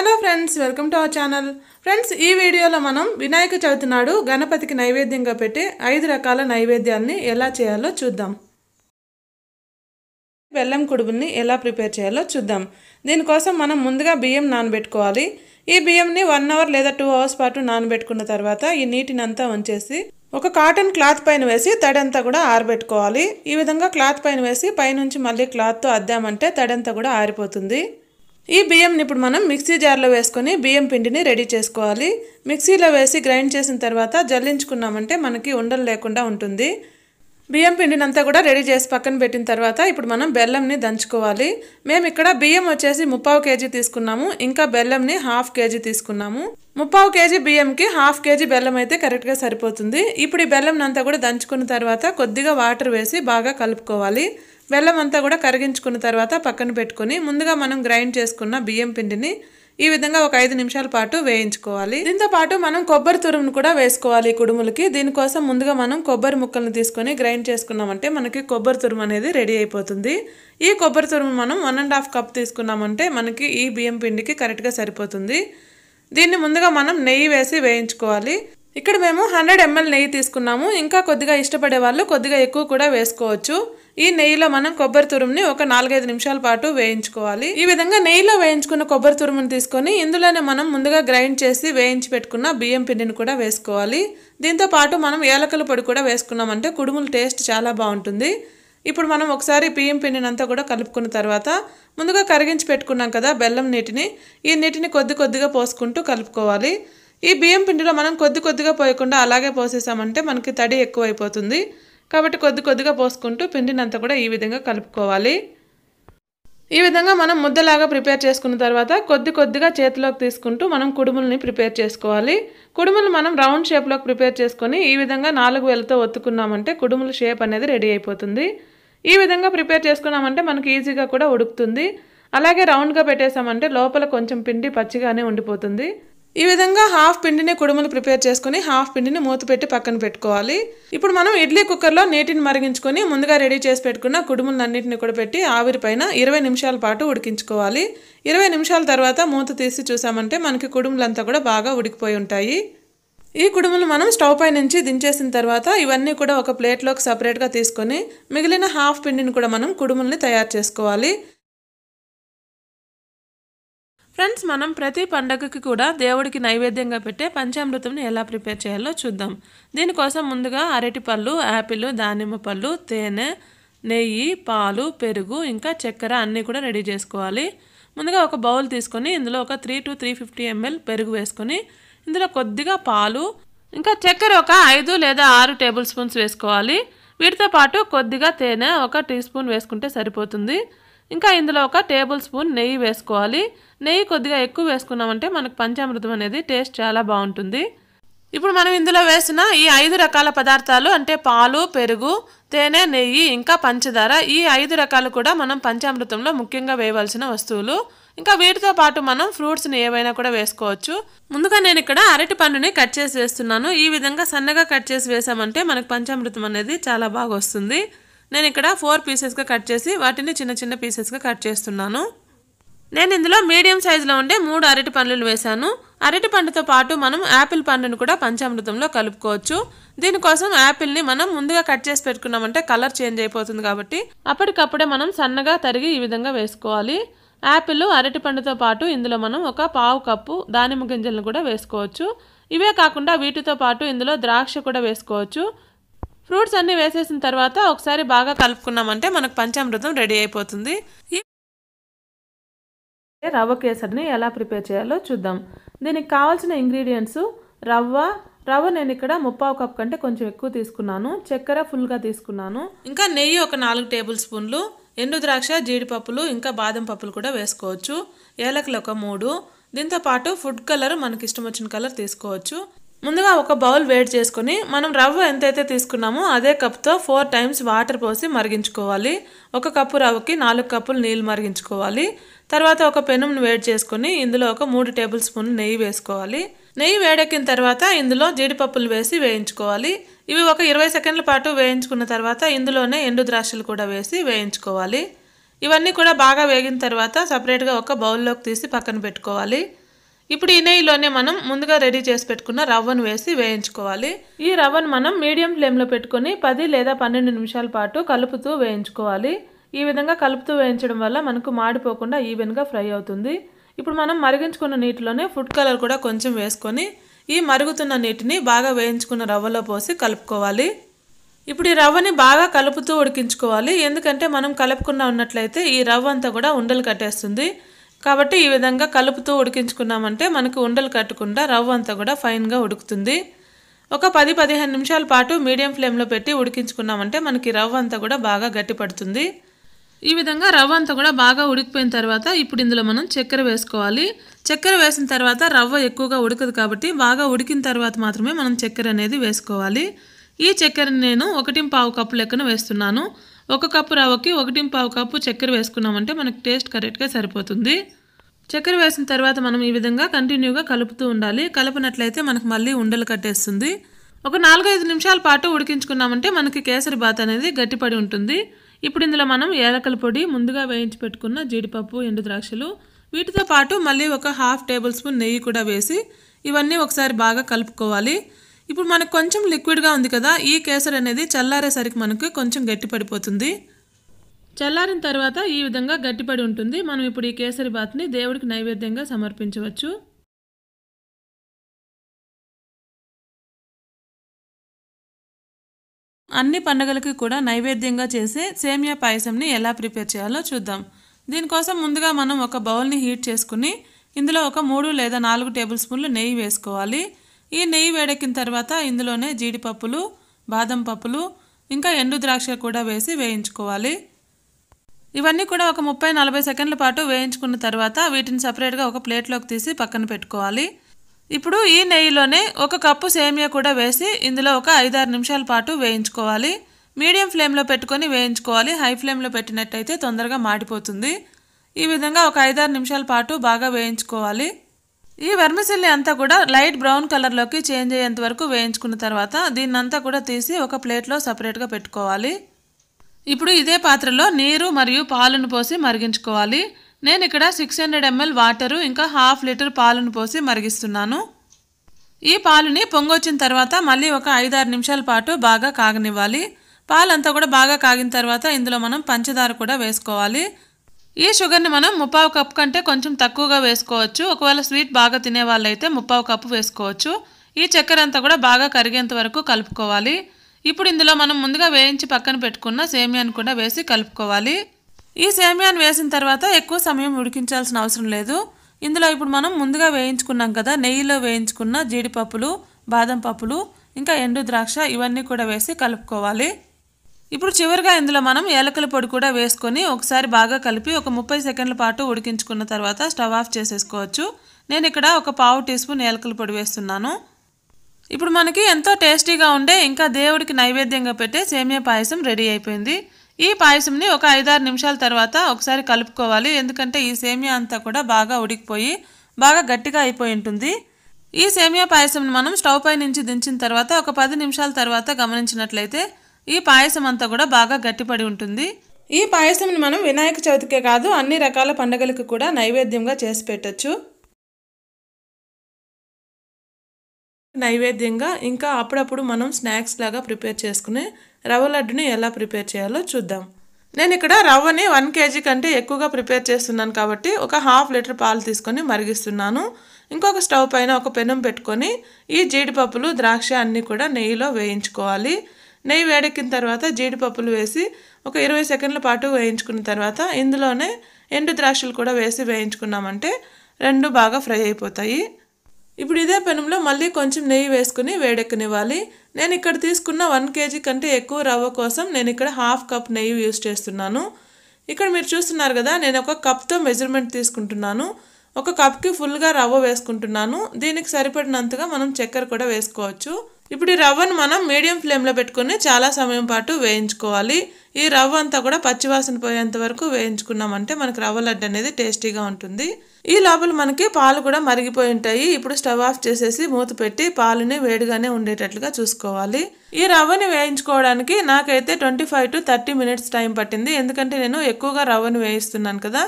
hello friends welcome to our channel friends ఈ వీడియోలో మనం వినాయక చవితి నాడు గణపతికి నైవేద్యంగా పెట్టి ఐదు రకాల నైవేద్యాన్ని ఎలా చేయాలో చూద్దాం బెల్లం కుడుబుల్ని ఎలా ప్రిపేర్ చేయాలో చూద్దాం దీనికోసం మనం ముందుగా బియ్యం నానబెట్టుకోవాలి ఈ బియ్యంని వన్ అవర్ లేదా టూ అవర్స్ పాటు నానబెట్టుకున్న తర్వాత ఈ నీటిని అంతా ఉంచేసి ఒక కాటన్ క్లాత్ పైన వేసి తడంతా కూడా ఆరబెట్టుకోవాలి ఈ విధంగా క్లాత్ పైన వేసి పైనుంచి మళ్ళీ క్లాత్తో అద్దామంటే తడంతా కూడా ఆరిపోతుంది ఈ బియ్యంని ఇప్పుడు మనం మిక్సీ జార్లో వేసుకొని బియ్యం పిండిని రెడీ చేసుకోవాలి మిక్సీలో వేసి గ్రైండ్ చేసిన తర్వాత జల్లించుకున్నామంటే మనకి ఉండలు లేకుండా ఉంటుంది బియ్యం అంతా కూడా రెడీ చేసి పక్కన పెట్టిన తర్వాత ఇప్పుడు మనం బెల్లంని దంచుకోవాలి మేము ఇక్కడ బియ్యం వచ్చేసి ముప్పావు కేజీ తీసుకున్నాము ఇంకా బెల్లంని హాఫ్ కేజీ తీసుకున్నాము ముప్పావు కేజీ బియ్యంకి హాఫ్ కేజీ బెల్లం అయితే కరెక్ట్గా సరిపోతుంది ఇప్పుడు ఈ బెల్లంనంతా కూడా దంచుకున్న తర్వాత కొద్దిగా వాటర్ వేసి బాగా కలుపుకోవాలి బెల్లం అంతా కూడా కరిగించుకున్న తర్వాత పక్కన పెట్టుకుని ముందుగా మనం గ్రైండ్ చేసుకున్న బియ్యం పిండిని ఈ విధంగా ఒక ఐదు నిమిషాల పాటు వేయించుకోవాలి దీంతో పాటు మనం కొబ్బరి తురుమును కూడా వేసుకోవాలి కుడుములకి దీనికోసం ముందుగా మనం కొబ్బరి ముక్కలను తీసుకొని గ్రైండ్ చేసుకున్నామంటే మనకి కొబ్బరి తురుము అనేది రెడీ అయిపోతుంది ఈ కొబ్బరి తురుము మనం వన్ అండ్ హాఫ్ కప్ తీసుకున్నామంటే మనకి ఈ బియ్యం పిండికి కరెక్ట్గా సరిపోతుంది దీన్ని ముందుగా మనం నెయ్యి వేసి వేయించుకోవాలి ఇక్కడ మేము హండ్రెడ్ ఎంఎల్ నెయ్యి తీసుకున్నాము ఇంకా కొద్దిగా ఇష్టపడే వాళ్ళు కొద్దిగా ఎక్కువ కూడా వేసుకోవచ్చు ఈ నెయ్యిలో మనం కొబ్బరి తురుముని ఒక నాలుగైదు నిమిషాల పాటు వేయించుకోవాలి ఈ విధంగా నెయ్యిలో వేయించుకున్న కొబ్బరి తురుముని తీసుకొని ఇందులోనే మనం ముందుగా గ్రైండ్ చేసి వేయించి పెట్టుకున్న బియ్యం పిండిని కూడా వేసుకోవాలి దీంతో పాటు మనం ఏలకల పొడి కూడా వేసుకున్నామంటే కుడుముల టేస్ట్ చాలా బాగుంటుంది ఇప్పుడు మనం ఒకసారి బియ్యం అంతా కూడా కలుపుకున్న తర్వాత ముందుగా కరిగించి పెట్టుకున్నాం కదా బెల్లం నీటిని ఈ నీటిని కొద్ది కొద్దిగా పోసుకుంటూ కలుపుకోవాలి ఈ బియ్యం పిండిలో మనం కొద్ది కొద్దిగా పోయకుండా అలాగే పోసేసామంటే మనకి తడి ఎక్కువైపోతుంది కాబట్టి కొద్ది కొద్దిగా పోసుకుంటూ పిండినంత కూడా ఈ విధంగా కలుపుకోవాలి ఈ విధంగా మనం ముద్దలాగా ప్రిపేర్ చేసుకున్న తర్వాత కొద్ది కొద్దిగా చేతిలోకి తీసుకుంటూ మనం కుడుములని ప్రిపేర్ చేసుకోవాలి కుడుములు మనం రౌండ్ షేప్లోకి ప్రిపేర్ చేసుకొని ఈ విధంగా నాలుగు వేలతో ఒత్తుకున్నామంటే కుడుముల షేప్ అనేది రెడీ అయిపోతుంది ఈ విధంగా ప్రిపేర్ చేసుకున్నామంటే మనకి ఈజీగా కూడా ఉడుకుతుంది అలాగే రౌండ్గా పెట్టేసామంటే లోపల కొంచెం పిండి పచ్చిగానే ఉండిపోతుంది ఈ విధంగా హాఫ్ పిండిని కుడుములు ప్రిపేర్ చేసుకుని హాఫ్ పిండిని మూత పెట్టి పక్కన పెట్టుకోవాలి ఇప్పుడు మనం ఇడ్లీ కుక్కర్లో నీటిని మరిగించుకొని ముందుగా రెడీ చేసి పెట్టుకున్న కుడుములన్నింటిని కూడా పెట్టి ఆవిరి పైన ఇరవై నిమిషాల పాటు ఉడికించుకోవాలి ఇరవై నిమిషాల తర్వాత మూత తీసి చూసామంటే మనకి కుడుములంతా కూడా బాగా ఉడికిపోయి ఉంటాయి ఈ కుడుములు మనం స్టవ్ పై నుంచి దించేసిన తర్వాత ఇవన్నీ కూడా ఒక ప్లేట్లోకి సపరేట్గా తీసుకొని మిగిలిన హాఫ్ పిండిని కూడా మనం కుడుముల్ని తయారు చేసుకోవాలి ఫ్రెండ్స్ మనం ప్రతి పండగకి కూడా దేవుడికి నైవేద్యంగా పెట్టే పంచామృతంని ఎలా ప్రిపేర్ చేయాలో చూద్దాం దీనికోసం ముందుగా అరటి పళ్ళు యాపిల్ దానిమ్మ పళ్ళు తేనె నెయ్యి పాలు పెరుగు ఇంకా చక్కెర అన్నీ కూడా రెడీ చేసుకోవాలి ముందుగా ఒక బౌల్ తీసుకొని ఇందులో ఒక three to three fifty ML పెరుగు వేసుకొని ఇందులో కొద్దిగా పాలు ఇంకా చక్కెర ఒక ఐదు లేదా ఆరు టేబుల్ స్పూన్స్ వేసుకోవాలి వీటితో పాటు కొద్దిగా తేనె ఒక టీ స్పూన్ వేసుకుంటే సరిపోతుంది ఇంకా ఇందులో ఒక టేబుల్ స్పూన్ నెయ్యి వేసుకోవాలి నెయ్యి కొద్దిగా ఎక్కువ వేసుకున్నామంటే మనకు పంచామృతం అనేది టేస్ట్ చాలా బాగుంటుంది ఇప్పుడు మనం ఇందులో వేసిన ఈ ఐదు రకాల పదార్థాలు అంటే పాలు పెరుగు తేనె నెయ్యి ఇంకా పంచదార ఈ ఐదు రకాలు కూడా మనం పంచామృతంలో ముఖ్యంగా వేయవలసిన వస్తువులు ఇంకా వీటితో పాటు మనం ఫ్రూట్స్ని ఏవైనా కూడా వేసుకోవచ్చు ముందుగా నేను ఇక్కడ అరటి పండుని కట్ చేసి వేస్తున్నాను ఈ విధంగా సన్నగా కట్ చేసి వేసామంటే మనకు పంచామృతం అనేది చాలా బాగా వస్తుంది నేను ఇక్కడ ఫోర్ పీసెస్గా కట్ చేసి వాటిని చిన్న చిన్న పీసెస్గా కట్ చేస్తున్నాను నేను ఇందులో మీడియం సైజులో ఉండే మూడు అరటి పండ్లు వేశాను అరటి పండుతో పాటు మనం యాపిల్ పండును కూడా పంచామృతంలో కలుపుకోవచ్చు దీనికోసం యాపిల్ని మనం ముందుగా కట్ చేసి పెట్టుకున్నామంటే కలర్ చేంజ్ అయిపోతుంది కాబట్టి అప్పటికప్పుడే మనం సన్నగా తరిగి ఈ విధంగా వేసుకోవాలి యాపిల్ అరటి పండుతో పాటు ఇందులో మనం ఒక పావు కప్పు దానిమ్మ గింజలను కూడా వేసుకోవచ్చు ఇవే కాకుండా వీటితో పాటు ఇందులో ద్రాక్ష కూడా వేసుకోవచ్చు ఫ్రూట్స్ అన్నీ వేసేసిన తర్వాత ఒకసారి బాగా కలుపుకున్నామంటే మనకు పంచామృతం రెడీ అయిపోతుంది రవ్వ కేసరిని ఎలా ప్రిపేర్ చేయాలో చూద్దాం దీనికి కావాల్సిన ఇంగ్రీడియంట్స్ రవ్వ రవ్వ నేను ఇక్కడ ముప్పావు కప్ కంటే కొంచెం ఎక్కువ తీసుకున్నాను చక్కెర ఫుల్గా తీసుకున్నాను ఇంకా నెయ్యి ఒక నాలుగు టేబుల్ స్పూన్లు ఎండు ద్రాక్ష జీడిపప్పులు ఇంకా బాదం పప్పులు కూడా వేసుకోవచ్చు ఏలకులు ఒక మూడు దీంతోపాటు ఫుడ్ కలర్ మనకి ఇష్టం వచ్చిన కలర్ తీసుకోవచ్చు ముందుగా ఒక బౌల్ వేడి చేసుకుని మనం రవ్వ ఎంతైతే తీసుకున్నామో అదే కప్తో ఫోర్ టైమ్స్ వాటర్ పోసి మరిగించుకోవాలి ఒక కప్పు రవ్వకి నాలుగు కప్పులు నీళ్ళు మరిగించుకోవాలి తర్వాత ఒక పెనుమును వేడి చేసుకొని ఇందులో ఒక మూడు టేబుల్ స్పూన్ నెయ్యి వేసుకోవాలి నెయ్యి వేడెక్కిన తర్వాత ఇందులో జీడిపప్పులు వేసి వేయించుకోవాలి ఇవి ఒక ఇరవై సెకండ్ల పాటు వేయించుకున్న తర్వాత ఇందులోనే ఎండు ద్రాక్షలు కూడా వేసి వేయించుకోవాలి ఇవన్నీ కూడా బాగా వేగిన తర్వాత సపరేట్గా ఒక బౌల్లోకి తీసి పక్కన పెట్టుకోవాలి ఇప్పుడు ఈ నెయ్యిలోనే మనం ముందుగా రెడీ చేసి పెట్టుకున్న రవ్వను వేసి వేయించుకోవాలి ఈ రవ్వను మనం మీడియం ఫ్లేమ్లో పెట్టుకొని పది లేదా పన్నెండు నిమిషాల పాటు కలుపుతూ వేయించుకోవాలి ఈ విధంగా కలుపుతూ వేయించడం వల్ల మనకు మాడిపోకుండా ఈవెన్గా ఫ్రై అవుతుంది ఇప్పుడు మనం మరిగించుకున్న నీటిలోనే ఫుడ్ కలర్ కూడా కొంచెం వేసుకొని ఈ మరుగుతున్న నీటిని బాగా వేయించుకున్న రవ్వలో పోసి కలుపుకోవాలి ఇప్పుడు ఈ రవ్వని బాగా కలుపుతూ ఉడికించుకోవాలి ఎందుకంటే మనం కలుపుకున్న ఉన్నట్లయితే ఈ రవ్వ కూడా ఉండలు కట్టేస్తుంది కాబట్టి ఈ విధంగా కలుపుతూ ఉడికించుకున్నామంటే మనకు ఉండలు కట్టకుండా రవ్వ అంతా కూడా ఫైన్గా ఉడుకుతుంది ఒక పది పదిహేను నిమిషాల పాటు మీడియం ఫ్లేమ్లో పెట్టి ఉడికించుకున్నామంటే మనకి రవ్వ అంతా కూడా బాగా గట్టిపడుతుంది ఈ విధంగా రవ్వ అంతా కూడా బాగా ఉడికిపోయిన తర్వాత ఇప్పుడు ఇందులో మనం చక్కెర వేసుకోవాలి చక్కెర వేసిన తర్వాత రవ్వ ఎక్కువగా ఉడకదు కాబట్టి బాగా ఉడికిన తర్వాత మాత్రమే మనం చక్కెర అనేది వేసుకోవాలి ఈ చక్కెరని నేను ఒకటి పావు కప్పు లెక్కన వేస్తున్నాను ఒక కప్పు రవ్వకి ఒకటి పావు కప్పు చక్కెర వేసుకున్నామంటే మనకు టేస్ట్ కరెక్ట్గా సరిపోతుంది చక్కెర వేసిన తర్వాత మనం ఈ విధంగా కంటిన్యూగా కలుపుతూ ఉండాలి కలపనట్లయితే మనకు మళ్ళీ ఉండలు కట్టేస్తుంది ఒక నాలుగైదు నిమిషాల పాటు ఉడికించుకున్నామంటే మనకి కేసరి బాత్ అనేది గట్టిపడి ఉంటుంది ఇప్పుడు ఇందులో మనం ఏలకల పొడి ముందుగా వేయించి పెట్టుకున్న జీడిపప్పు ఎండు ద్రాక్షలు వీటితో పాటు మళ్ళీ ఒక హాఫ్ టేబుల్ స్పూన్ నెయ్యి కూడా వేసి ఇవన్నీ ఒకసారి బాగా కలుపుకోవాలి ఇప్పుడు మనకు కొంచెం లిక్విడ్గా ఉంది కదా ఈ కేసర్ అనేది చల్లారేసరికి మనకు కొంచెం గట్టి పడిపోతుంది చల్లారిన తర్వాత ఈ విధంగా గట్టిపడి ఉంటుంది మనం ఇప్పుడు ఈ కేసరి బాత్ని దేవుడికి నైవేద్యంగా సమర్పించవచ్చు అన్ని పండగలకి కూడా నైవేద్యంగా చేసే సేమియా పాయసంని ఎలా ప్రిపేర్ చేయాలో చూద్దాం దీనికోసం ముందుగా మనం ఒక బౌల్ని హీట్ చేసుకుని ఇందులో ఒక మూడు లేదా నాలుగు టేబుల్ స్పూన్లు నెయ్యి వేసుకోవాలి ఈ నెయ్యి వేడెక్కిన తర్వాత ఇందులోనే జీడిపప్పులు బాదం పప్పులు ఇంకా ఎండు ద్రాక్ష కూడా వేసి వేయించుకోవాలి ఇవన్నీ కూడా ఒక ముప్పై నలభై సెకండ్ల పాటు వేయించుకున్న తర్వాత వీటిని సపరేట్గా ఒక ప్లేట్లోకి తీసి పక్కన పెట్టుకోవాలి ఇప్పుడు ఈ నెయ్యిలోనే ఒక కప్పు సేమియా కూడా వేసి ఇందులో ఒక ఐదారు నిమిషాల పాటు వేయించుకోవాలి మీడియం ఫ్లేమ్లో పెట్టుకొని వేయించుకోవాలి హై ఫ్లేమ్లో పెట్టినట్టయితే తొందరగా మాడిపోతుంది ఈ విధంగా ఒక ఐదారు నిమిషాల పాటు బాగా వేయించుకోవాలి ఈ వెర్మిసెల్లి అంతా కూడా లైట్ బ్రౌన్ కలర్లోకి చేంజ్ అయ్యేంత వరకు వేయించుకున్న తర్వాత దీన్నంతా కూడా తీసి ఒక ప్లేట్లో సపరేట్గా పెట్టుకోవాలి ఇప్పుడు ఇదే పాత్రలో నీరు మరియు పాలను పోసి మరిగించుకోవాలి నేను ఇక్కడ సిక్స్ హండ్రెడ్ ఎంఎల్ వాటరు ఇంకా హాఫ్ లీటర్ పాలను పోసి మరిగిస్తున్నాను ఈ పాలుని పొంగొచ్చిన తర్వాత మళ్ళీ ఒక ఐదారు నిమిషాల పాటు బాగా కాగనివ్వాలి పాలంతా కూడా బాగా కాగిన తర్వాత ఇందులో మనం పంచదార కూడా వేసుకోవాలి ఈ షుగర్ని మనం ముప్పావు కప్ కంటే కొంచెం తక్కువగా వేసుకోవచ్చు ఒకవేళ స్వీట్ బాగా తినే వాళ్ళైతే ముప్పావు కప్పు వేసుకోవచ్చు ఈ చక్కెర అంతా కూడా బాగా కరిగేంత వరకు కలుపుకోవాలి ఇప్పుడు ఇందులో మనం ముందుగా వేయించి పక్కన పెట్టుకున్న సేమియాను కూడా వేసి కలుపుకోవాలి ఈ సేమియాను వేసిన తర్వాత ఎక్కువ సమయం ఉడికించాల్సిన అవసరం లేదు ఇందులో ఇప్పుడు మనం ముందుగా వేయించుకున్నాం కదా నెయ్యిలో వేయించుకున్న జీడిపప్పులు బాదం పప్పులు ఇంకా ఎండు ద్రాక్ష ఇవన్నీ కూడా వేసి కలుపుకోవాలి ఇప్పుడు చివరిగా ఇందులో మనం ఏలకల పొడి కూడా వేసుకొని ఒకసారి బాగా కలిపి ఒక ముప్పై సెకండ్ల పాటు ఉడికించుకున్న తర్వాత స్టవ్ ఆఫ్ చేసేసుకోవచ్చు నేను ఇక్కడ ఒక పావు టీ స్పూన్ ఏలకల పొడి వేస్తున్నాను ఇప్పుడు మనకి ఎంతో టేస్టీగా ఉండే ఇంకా దేవుడికి నైవేద్యంగా పెట్టే సేమియా పాయసం రెడీ అయిపోయింది ఈ పాయసంని ఒక ఐదారు నిమిషాల తర్వాత ఒకసారి కలుపుకోవాలి ఎందుకంటే ఈ సేమియా అంతా కూడా బాగా ఉడికిపోయి బాగా గట్టిగా అయిపోయి ఉంటుంది ఈ సేమియా పాయసంని మనం స్టవ్ పై నుంచి దించిన తర్వాత ఒక పది నిమిషాల తర్వాత గమనించినట్లయితే ఈ పాయసం అంతా కూడా బాగా గట్టిపడి ఉంటుంది ఈ పాయసంని మనం వినాయక చవితికే కాదు అన్ని రకాల పండుగలకు కూడా నైవేద్యంగా చేసి పెట్టచ్చు నైవేద్యంగా ఇంకా అప్పుడప్పుడు మనం స్నాక్స్ లాగా ప్రిపేర్ చేసుకునే రవ్వ లడ్డుని ఎలా ప్రిపేర్ చేయాలో చూద్దాం నేను ఇక్కడ రవ్వని వన్ కేజీ కంటే ఎక్కువగా ప్రిపేర్ చేస్తున్నాను కాబట్టి ఒక హాఫ్ లీటర్ పాలు తీసుకొని మరిగిస్తున్నాను ఇంకొక స్టవ్ పైన ఒక పెనం పెట్టుకొని ఈ జీడిపప్పులు ద్రాక్ష అన్నీ కూడా నెయ్యిలో వేయించుకోవాలి నెయ్యి వేడెక్కిన తర్వాత జీడిపప్పులు వేసి ఒక ఇరవై సెకండ్ల పాటు వేయించుకున్న తర్వాత ఇందులోనే ఎండు ద్రాక్షలు కూడా వేసి వేయించుకున్నామంటే రెండు బాగా ఫ్రై అయిపోతాయి ఇప్పుడు ఇదే పెనంలో మళ్ళీ కొంచెం నెయ్యి వేసుకుని వేడెక్కనివ్వాలి నేను ఇక్కడ తీసుకున్న వన్ కేజీ కంటే ఎక్కువ రవ్వ కోసం నేను ఇక్కడ హాఫ్ కప్ నెయ్యి యూజ్ చేస్తున్నాను ఇక్కడ మీరు చూస్తున్నారు కదా నేను ఒక కప్తో మెజర్మెంట్ తీసుకుంటున్నాను ఒక కప్కి ఫుల్గా రవ్వ వేసుకుంటున్నాను దీనికి సరిపడినంతగా మనం చక్కెర కూడా వేసుకోవచ్చు ఇప్పుడు ఈ రవ్వను మనం మీడియం ఫ్లేమ్లో పెట్టుకుని చాలా సమయం పాటు వేయించుకోవాలి ఈ రవ్వ అంతా కూడా పచ్చివాసన పోయేంత వరకు వేయించుకున్నామంటే మనకు రవ్వ లడ్డు అనేది టేస్టీగా ఉంటుంది ఈ లోపల మనకి పాలు కూడా మరిగిపోయి ఉంటాయి ఇప్పుడు స్టవ్ ఆఫ్ చేసేసి మూత పెట్టి పాలుని వేడిగానే ఉండేటట్లుగా చూసుకోవాలి ఈ రవ్వని వేయించుకోవడానికి నాకైతే twenty five to thirty minutes time పట్టింది ఎందుకంటే నేను ఎక్కువగా రవ్వను వేయిస్తున్నాను కదా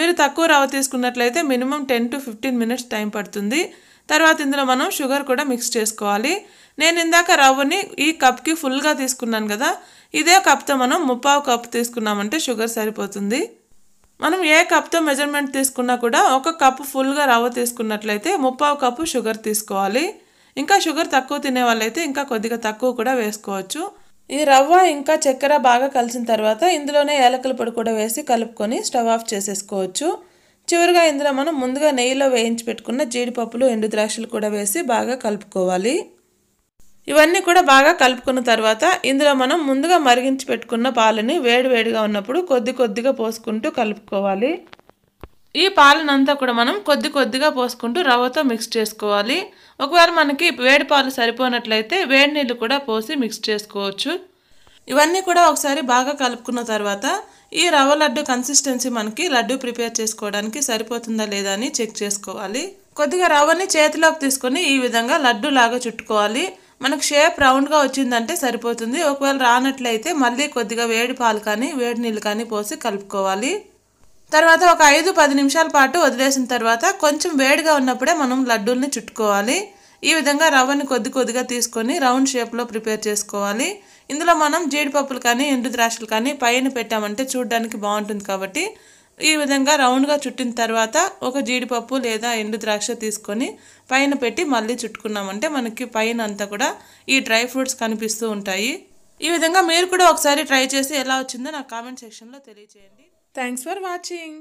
మీరు తక్కువ రవ్వ తీసుకున్నట్లయితే minimum ten to fifteen minutes time పడుతుంది తర్వాత ఇందులో మనం షుగర్ కూడా మిక్స్ చేసుకోవాలి నేను ఇందాక రవ్వని ఈ కప్కి ఫుల్గా తీసుకున్నాను కదా ఇదే కప్తో మనం ముప్పావు కప్ తీసుకున్నామంటే షుగర్ సరిపోతుంది మనం ఏ కప్తో మెజర్మెంట్ తీసుకున్నా కూడా ఒక కప్పు ఫుల్గా రవ్వ తీసుకున్నట్లయితే ముప్పావు కప్పు షుగర్ తీసుకోవాలి ఇంకా షుగర్ తక్కువ తినే వాళ్ళైతే ఇంకా కొద్దిగా తక్కువ కూడా వేసుకోవచ్చు ఈ రవ్వ ఇంకా చక్కెర బాగా కలిసిన తర్వాత ఇందులోనే ఏలకల పొడి కూడా వేసి కలుపుకొని స్టవ్ ఆఫ్ చేసేసుకోవచ్చు చివరిగా ఇందులో మనం ముందుగా నెయ్యిలో వేయించి పెట్టుకున్న జీడిపప్పులు ఎండు ద్రాక్షలు కూడా వేసి బాగా కలుపుకోవాలి ఇవన్నీ కూడా బాగా కలుపుకున్న తర్వాత ఇందులో మనం ముందుగా మరిగించి పెట్టుకున్న పాలని వేడివేడిగా ఉన్నప్పుడు కొద్ది కొద్దిగా పోసుకుంటూ కలుపుకోవాలి ఈ పాలనంతా కూడా మనం కొద్ది కొద్దిగా పోసుకుంటూ రవ్వతో మిక్స్ చేసుకోవాలి ఒకవేళ మనకి వేడి పాలు సరిపోనట్లయితే వేడి నీళ్ళు కూడా పోసి మిక్స్ చేసుకోవచ్చు ఇవన్నీ కూడా ఒకసారి బాగా కలుపుకున్న తర్వాత ఈ రవ్వ లడ్డు కన్సిస్టెన్సీ మనకి లడ్డు ప్రిపేర్ చేసుకోవడానికి సరిపోతుందా లేదా అని చెక్ చేసుకోవాలి కొద్దిగా రవ్వని చేతిలోకి తీసుకొని ఈ విధంగా లడ్డు లాగా చుట్టుకోవాలి మనకు షేప్ రౌండ్గా వచ్చిందంటే సరిపోతుంది ఒకవేళ రానట్లయితే మళ్ళీ కొద్దిగా వేడి పాలు కానీ వేడి నీళ్ళు కానీ పోసి కలుపుకోవాలి తర్వాత ఒక ఐదు పది నిమిషాల పాటు వదిలేసిన తర్వాత కొంచెం వేడిగా ఉన్నప్పుడే మనం లడ్డూల్ని చుట్టుకోవాలి ఈ విధంగా రవ్వని కొద్ది కొద్దిగా తీసుకొని రౌండ్ షేప్లో ప్రిపేర్ చేసుకోవాలి ఇందులో మనం జీడిపప్పులు కానీ ఎండు ద్రాక్షలు కానీ పైన పెట్టామంటే చూడడానికి బాగుంటుంది కాబట్టి ఈ విధంగా రౌండ్గా చుట్టిన తర్వాత ఒక జీడిపప్పు లేదా ఎండు ద్రాక్ష తీసుకొని పైన పెట్టి మళ్ళీ చుట్టుకున్నామంటే మనకి పైన అంతా కూడా ఈ డ్రై ఫ్రూట్స్ కనిపిస్తూ ఉంటాయి ఈ విధంగా మీరు కూడా ఒకసారి ట్రై చేసి ఎలా వచ్చిందో నాకు కామెంట్ సెక్షన్లో తెలియజేయండి థ్యాంక్స్ ఫర్ వాచింగ్